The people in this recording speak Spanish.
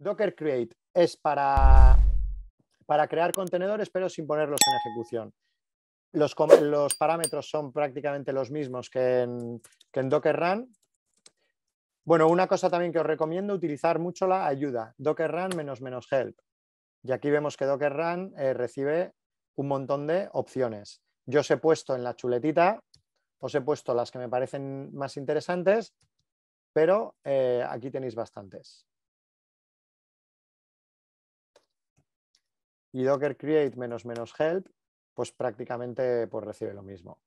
Docker Create es para, para crear contenedores, pero sin ponerlos en ejecución. Los, parámetros son prácticamente los mismos que en, Docker Run, bueno, una cosa también que os recomiendo, utilizar mucho la ayuda, docker run menos menos help. Y aquí vemos que docker run eh, recibe un montón de opciones. Yo os he puesto en la chuletita, os he puesto las que me parecen más interesantes, pero eh, aquí tenéis bastantes. y docker create menos menos help, pues prácticamente pues, recibe lo mismo.